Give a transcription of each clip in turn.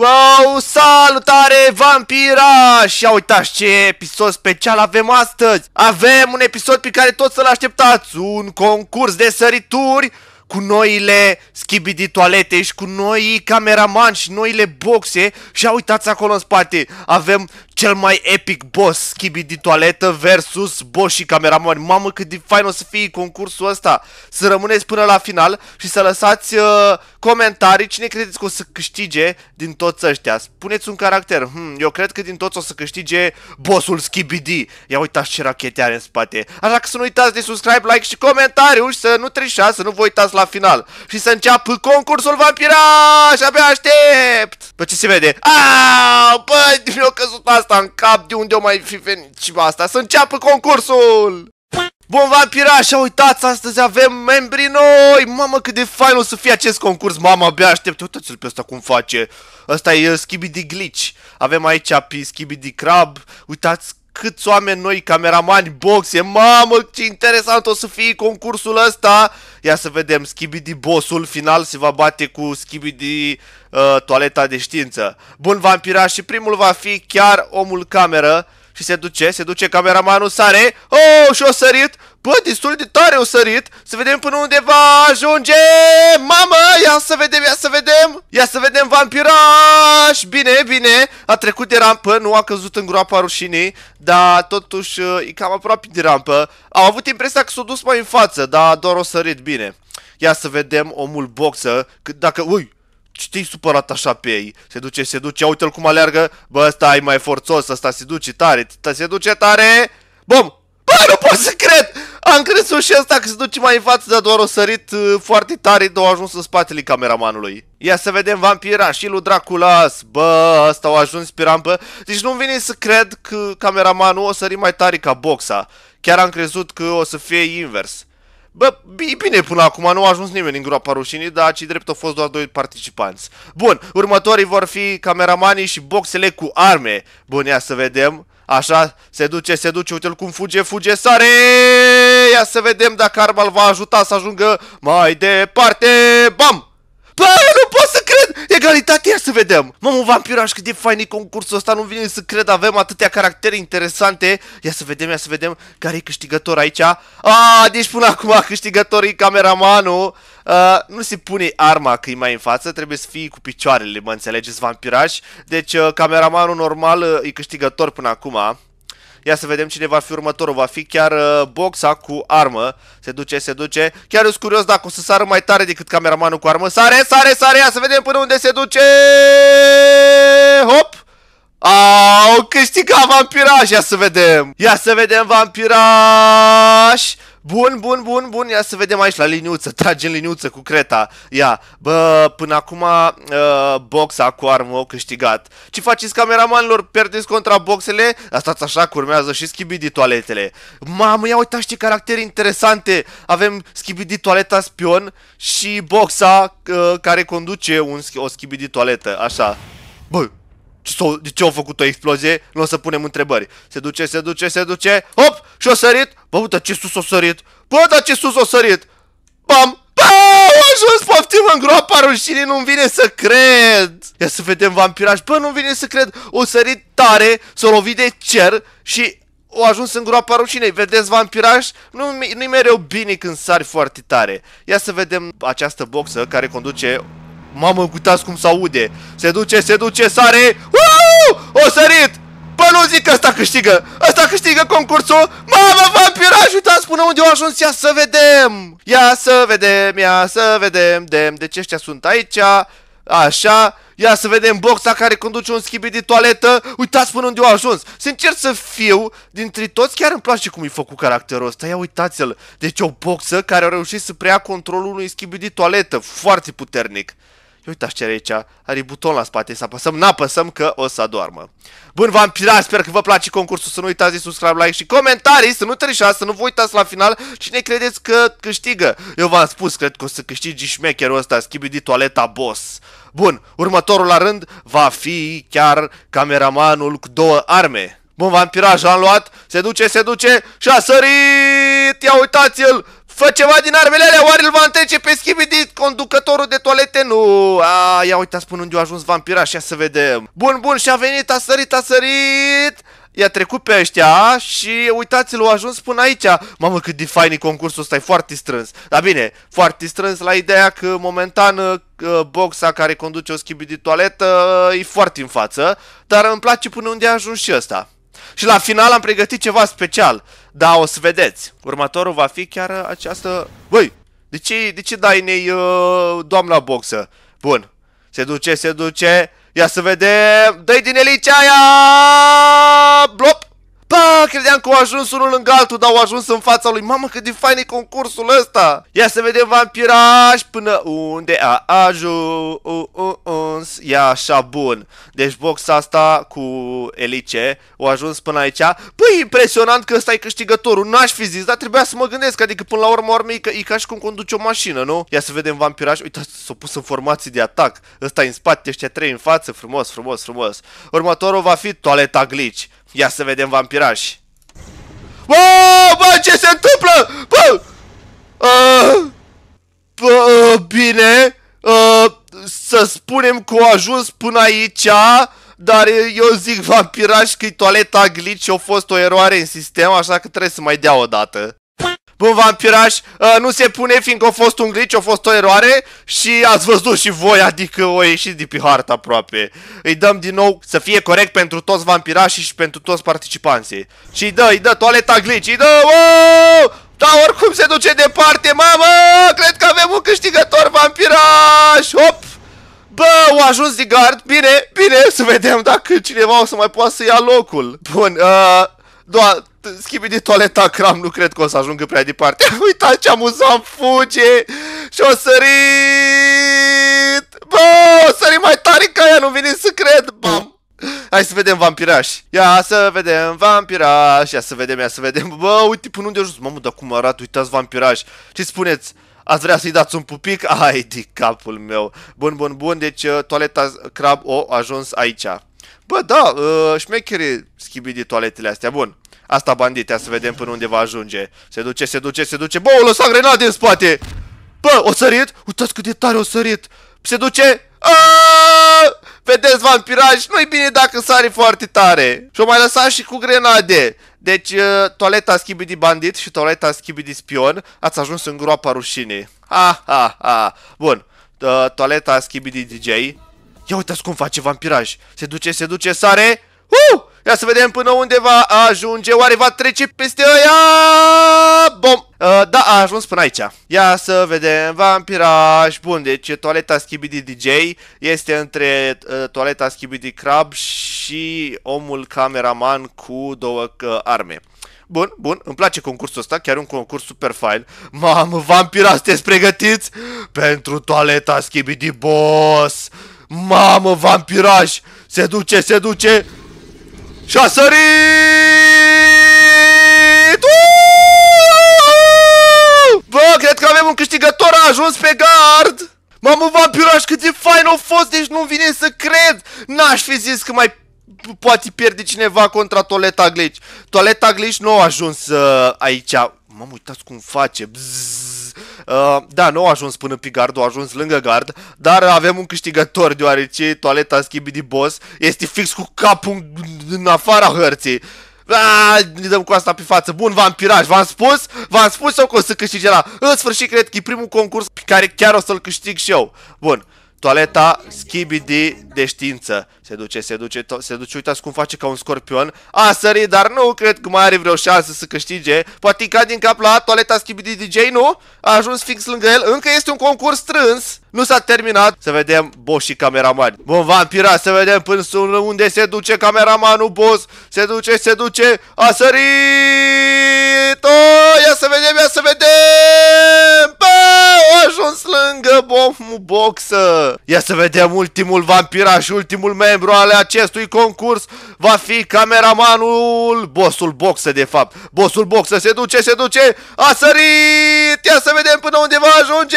Wow, salutare Și Ia uitați ce episod special avem astăzi! Avem un episod pe care toți să-l așteptați! Un concurs de sărituri cu noile schibidi toalete și cu noi cameraman și noile boxe și uitați acolo în spate, avem cel mai epic boss, Kibi din toaletă versus boss și cameramani. Mamă, cât de fain o să fie concursul ăsta. Să rămâneți până la final și să lăsați uh, comentarii cine credeți că o să câștige din toți ăștia. Spuneți un caracter. Hmm, eu cred că din toți o să câștige bossul Skibidi. Ia uitați ce rachete are în spate. Așa că să nu uitați de subscribe, like și comentariu și să nu trișați, să nu vă uitați la final. Și să înceapă concursul vampiraș! și abia aștept. Bă, ce se vede? Aaaa! bă, mi-a căzut asta asta în cap, de unde o mai fi venit ceva asta? Să înceapă concursul! Bun, vampira, așa uitați, astăzi avem membri noi! Mamă, cât de fain o să fie acest concurs, mama, abia aștept. Uitați-l pe ăsta cum face. Ăsta e uh, Skibidi Glitch. Avem aici pe Skibidi Crab. Uitați câți oameni noi, cameramani, boxe, mamă, ce interesant o să fie concursul ăsta! Ia să vedem, Skibidi bossul final se va bate cu Skibidi uh, toaleta de știință. Bun, vampira și primul va fi chiar omul cameră și se duce, se duce cameramanul, sare, oh, și-o sărit, Bă, destul de tare au sărit. Să vedem până unde va ajunge. Mamă, ia să vedem, ia să vedem. Ia să vedem vampiraș. Bine, bine. A trecut de rampă, nu a căzut în groapa rușinii, dar totuși uh, e cam aproape de rampă. Am avut impresia că s-a dus mai în față, dar doar o sărit bine. Ia să vedem omul boxă, că dacă... Ui, ce te-ai supărat așa pe ei? Se duce, se duce, uite-l cum aleargă. Bă, ăsta e mai forțos, ăsta se duce tare, se duce tare. Bom, Bă, nu pot să cred! Am crezut și asta că se duce mai în față, dar doar o sărit uh, foarte tare, două ajuns în spatele cameramanului. Ia să vedem vampira și lui Draculas. Bă, asta au ajuns pe rampă. Deci nu-mi vine să cred că cameramanul o sări mai tare ca boxa. Chiar am crezut că o să fie invers. Bă, bine până acum, nu a ajuns nimeni în groapa rușinii, dar ci drept au fost doar doi participanți. Bun, următorii vor fi cameramanii și boxele cu arme. Bun, ia să vedem. Așa, se duce, se duce, uite-l cum fuge, fuge, sare! Ia să vedem dacă arma va ajuta să ajungă mai departe! Bam! Bă, nu pot să cred! Egalitate, ia să vedem! Mamă, vampiraș, cât de fain e concursul ăsta, nu vine să cred, avem atâtea caractere interesante. Ia să vedem, ia să vedem care e câștigător aici. A, deci până acum câștigătorii cameramanul. Uh, nu se pune arma că e mai în față, trebuie să fii cu picioarele, mă înțelegeți, vampiraj. Deci uh, cameramanul normal uh, e câștigător până acum. Ia să vedem cine va fi următorul. Va fi chiar uh, boxa cu armă. Se duce, se duce. Chiar eu sunt curios dacă o să sară mai tare decât cameramanul cu armă. Sare, sare, sare! Ia să vedem până unde se duce! Hop! Au câștigat vampiraș! Ia să vedem! Ia să vedem vampiraș! Bun, bun, bun, bun, ia să vedem aici la liniuță, tragi în liniuță cu creta, ia, bă, până acum uh, ă, boxa cu armă o câștigat. Ce faceți cameramanilor, perdeți contra boxele? Stați așa că urmează și schibidi toaletele. Mamă, ia uitați ce caractere interesante, avem schibidi toaleta spion și boxa uh, care conduce un, o schibidi toaletă, așa. Bă, de ce au făcut o explozie, nu o să punem întrebări. Se duce, se duce, se duce, hop, și-o sărit, bă, uite ce sus o sărit, bă, da, ce sus o sărit, bam, A ajuns, poftim în groapa rușinii, nu-mi vine să cred. Ia să vedem vampiraj. Bă, nu-mi vine să cred. O sărit tare, s-o lovit de cer și o ajuns în groapa rușinei. Vedeți, vampiraj? Nu-i nu mereu bine când sari foarte tare. Ia să vedem această boxă care conduce Mamă, uitați cum se aude. Se duce, se duce, sare. Uuuu, O sărit! Bă, nu zic că ăsta câștigă! Ăsta câștigă concursul! Mamă, vampiraj! Uitați până unde au ajuns! Ia să vedem! Ia să vedem, ia să vedem! Dem, De deci ce ăștia sunt aici. Așa. Ia să vedem boxa care conduce un schibit de toaletă. Uitați până unde au ajuns. Sincer să fiu, dintre toți chiar îmi place cum i făcut caracterul ăsta. Ia uitați-l. Deci o boxă care a reușit să preia controlul unui schibit de toaletă. Foarte puternic uitați ce are aici, are buton la spate, să apăsăm, n-apăsăm că o să adormă. Bun, v-am pirat, sper că vă place concursul, să nu uitați de subscribe, like și comentarii, să nu trișați, să nu vă uitați la final cine credeți că câștigă. Eu v-am spus, cred că o să câștigi șmecherul ăsta, schibi de toaleta boss. Bun, următorul la rând va fi chiar cameramanul cu două arme. Bun, vampiraj, l-am luat, se duce, se duce și a sărit! Ia uitați-l! Fă ceva din armele alea, oare îl va întrece pe Schibidit, conducătorul de toalete? Nu, a, ia uitați până unde a ajuns vampira, așa să vedem. Bun, bun, și a venit, a sărit, a sărit i-a trecut pe ăștia și uitați-l, au ajuns până aici. Mamă, cât de fain e concursul ăsta, e foarte strâns. Dar bine, foarte strâns la ideea că momentan uh, uh, boxa care conduce o schimbi de toaletă e foarte în față, dar îmi place până unde a ajuns și ăsta. Și la final am pregătit ceva special. Da, o să vedeți. Următorul va fi chiar această... Băi, de ce, de ce dai nei uh, doamna boxă? Bun. Se duce, se duce. Ia să vedem. Dă-i din elicea aia! Blop! Pa, credeam că au ajuns unul lângă altul, dar au ajuns în fața lui. Mamă, cât de fain e concursul ăsta! Ia să vedem vampiraj până unde a ajuns. Ia așa, bun. Deci boxa asta cu elice au ajuns până aici. Păi, impresionant că ăsta e câștigătorul. N-aș fi zis, dar trebuia să mă gândesc. Adică până la urmă, urmă e, ca, e ca și cum conduce o mașină, nu? Ia să vedem vampiraj. Uite, s-au pus în formații de atac. Ăsta e în spate, ăștia trei în față. Frumos, frumos, frumos. Următorul va fi toaleta glitch. Ia să vedem vampiraj. Bă, bă, ce se întâmplă? Bă! A, bă bine, a, să spunem că au ajuns până aici, dar eu zic vampiraj că toaleta glitch a fost o eroare în sistem, așa că trebuie să mai dea o dată. Bun, vampiraș, ă, nu se pune fiindcă a fost un glitch, a fost o eroare și ați văzut și voi, adică o ieșit de pe hartă aproape. Îi dăm din nou să fie corect pentru toți vampirașii și pentru toți participanții. Și îi dă, îi dă toaleta glitch, îi dă, wow! Da, oricum se duce departe, mamă! Cred că avem un câștigător vampiraș! Hop! Bă, o ajuns de gard, bine, bine, să vedem dacă cineva o să mai poată să ia locul. Bun, uh, ă, doar schimbi de toaleta cram, nu cred că o să ajungă prea departe. Uitați ce amuzant fuge și o sărit! Bă, o sărit mai tare ca ea, nu vine să cred! Bam! Hai să vedem vampiraș. Ia să vedem vampiraș. Ia să vedem, ia să vedem. Bă, uite până unde ajuns. Mamă, dar cum arată, uitați vampiraș. Ce spuneți? Ați vrea să-i dați un pupic? Ai, de capul meu. Bun, bun, bun. Deci uh, toaleta crab o ajuns aici. Bă, da, uh, șmecherii schibii de toaletele astea. Bun. Asta banditea, să vedem până unde va ajunge. Se duce, se duce, se duce. Bă, o lăsa grenade în spate! Bă, o sărit? Uitați cât de tare o sărit! Se duce? Aaaa! Vedeți, vampiraj, nu-i bine dacă sari foarte tare. Și-o mai lăsat și cu grenade. Deci, uh, toaleta schibidi bandit și toaleta schibidi spion ați ajuns în groapa rușinei. Ha, ha, ha. Bun. Uh, toaleta schibidi DJ. Ia uitați cum face vampiraj. Se duce, se duce, sare. Uh! Ia să vedem până unde va ajunge. Oare va trece peste aia? Bom! Uh, da, a ajuns până aici. Ia să vedem, vampiraj. Bun, deci toaleta Skibidi DJ este între uh, toaleta Skibidi Crab și omul cameraman cu două uh, arme. Bun, bun, îmi place concursul ăsta, chiar un concurs super fain. Mamă, vampira, sunteți pregătiți? Pentru toaleta Skibidi Boss! Mamă, vampiraj! Se duce, se duce! Și a sărit! Bă, cred că avem un câștigător, a ajuns pe gard! Mamă, vampiraș, cât de fain au fost, deci nu-mi vine să cred! N-aș fi zis că mai poate pierde cineva contra toaleta glitch. Toaleta glitch nu a ajuns uh, aici. Mamă, uitați cum face. Bzzz. Uh, da, nu a ajuns până pe gard, a ajuns lângă gard, dar avem un câștigător, deoarece toaleta Skibidi Boss este fix cu capul în din afara hărții. Aaaa, da, ne dăm cu asta pe față. Bun, vampiraj, v-am spus, v-am spus eu că o să câștig la. În sfârșit, cred că e primul concurs pe care chiar o să-l câștig și eu. Bun, toaleta Skibidi de știință. Se duce, se duce, se duce, uitați cum face ca un scorpion. A sărit, dar nu cred că mai are vreo șansă să câștige. Poate ca din cap la toaleta Skibidi DJ, nu? A ajuns fix lângă el, încă este un concurs strâns. Nu s-a terminat, să vedem boss și cameraman. Bun, vampira, să vedem până unde se duce cameramanul boss. Se duce, se duce, a sărit! O, ia să vedem, ia să vedem! Bă, a ajuns lângă bomul boxă. Ia să vedem ultimul vampira și ultimul mem membru ale acestui concurs va fi cameramanul, bossul boxe de fapt. Bossul boxe se duce, se duce, a sărit! Ia să vedem până unde va ajunge!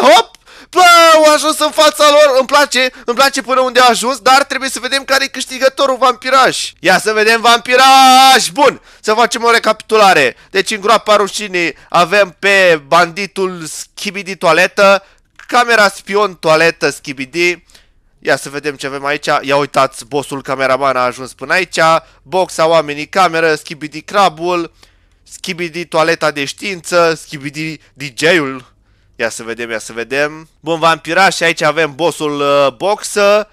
Hop! Bă, a ajuns în fața lor, îmi place, îmi place până unde a ajuns, dar trebuie să vedem care e câștigătorul vampiraș. Ia să vedem vampiraș, bun, să facem o recapitulare. Deci în groapa rușinii avem pe banditul Schibidi Toaletă, camera spion toaletă Schibidi, Ia să vedem ce avem aici. Ia uitați, bossul cameraman a ajuns până aici. Boxa, oamenii, cameră, skibidi crabul, skibidi toaleta de știință, Skibidi DJ-ul. Ia să vedem, ia să vedem. Bun, și aici avem bossul uh, boxă,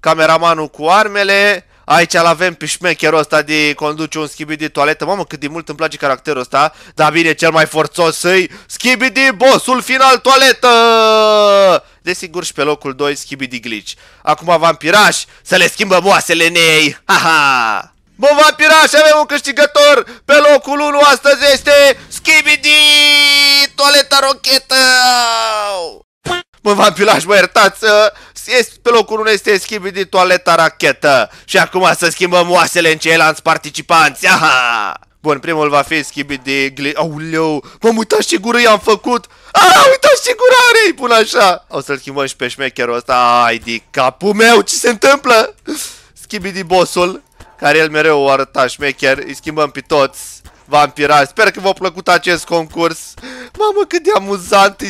cameramanul cu armele, Aici îl avem pe șmecherul ăsta de conduce un skibidi de toaletă. Mamă, cât de mult îmi place caracterul ăsta. Dar bine, cel mai forțos să-i de bossul final toaletă! Desigur și pe locul 2 Skibidi Glitch. Acum vampiraș, să le schimbă moasele nei! Ha-ha! Bun vampiraș, avem un câștigător! Pe locul 1 astăzi este Skibidi! Toaleta rochetă! Mă, vampiraș, mă iertați, uh, pe locul 1 este Skibidi, toaleta rachetă. Și acum să schimbăm moasele în ceilalți participanți, aha! Bun, primul va fi schibit de gli... Auleu, m-am uitat ce gură i-am făcut! A, uitați ce gură are, pun așa! O să-l schimbăm și pe șmecherul ăsta, ai de capul meu, ce se întâmplă? Schibidi bossul, care el mereu o arăta șmecher, îi schimbăm pe toți vampirați. Sper că v-a plăcut acest concurs. Mamă, cât de amuzant e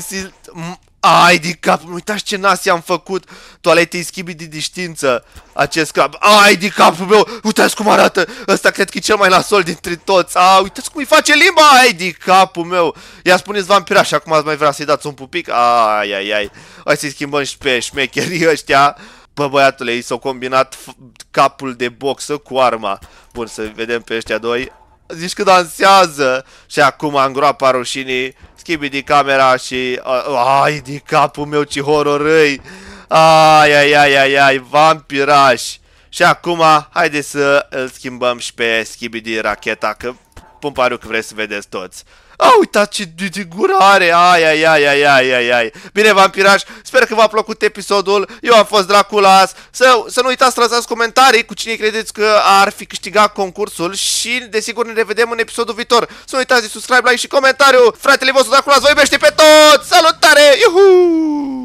ai de cap, uitați ce nas i-am făcut Toaletei schibii de distință! Acest crab, ai de cap! meu Uitați cum arată, ăsta cred că e cel mai nasol dintre toți A, uitați cum îi face limba Ai de capul meu Ia spuneți vampira și acum ați mai vrea să-i dați un pupic Ai, ai, ai Hai să-i schimbăm și pe șmecherii ăștia Bă, băiatule, ei s-au combinat capul de boxă cu arma Bun, să vedem pe ăștia doi zici că dansează și acum groapa rușinii, schimbi din camera și, uh, ai, din capul meu ce hororâi, ai, ai, ai, ai, ai, vampiraș. Și acum, haide să îl schimbăm și pe Skibidi Racheta, că pumparul vreți să vedeți toți. A, uitați ce gură are, ai, ai, ai, ai, ai, ai, ai. Bine, vampiraș, sper că v-a plăcut episodul, eu am fost Draculas. Să, să nu uitați să lăsați comentarii cu cine credeți că ar fi câștigat concursul și, desigur, ne revedem în episodul viitor. Să nu uitați de subscribe, like și comentariu. Fratele vostru Draculas vă iubește pe toți! Salutare! Iuhuu!